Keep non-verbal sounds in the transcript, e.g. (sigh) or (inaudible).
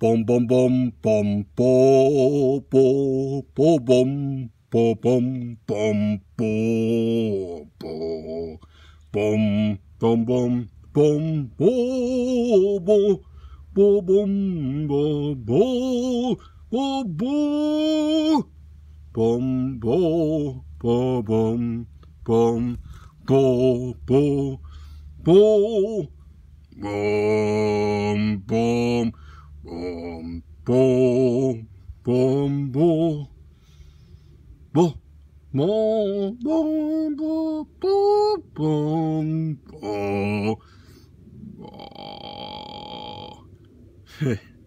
bom bom bom bom bom bo bo bo bom bo bom bom bo bo bom bom bom bom bo bo bo bom bo bo bo bo bom bo bo bom bom bo bo bo bom bo Bom, bom, bom, bom. Bom, bom, bom, bom, bom, bom, bom. (laughs) Heh.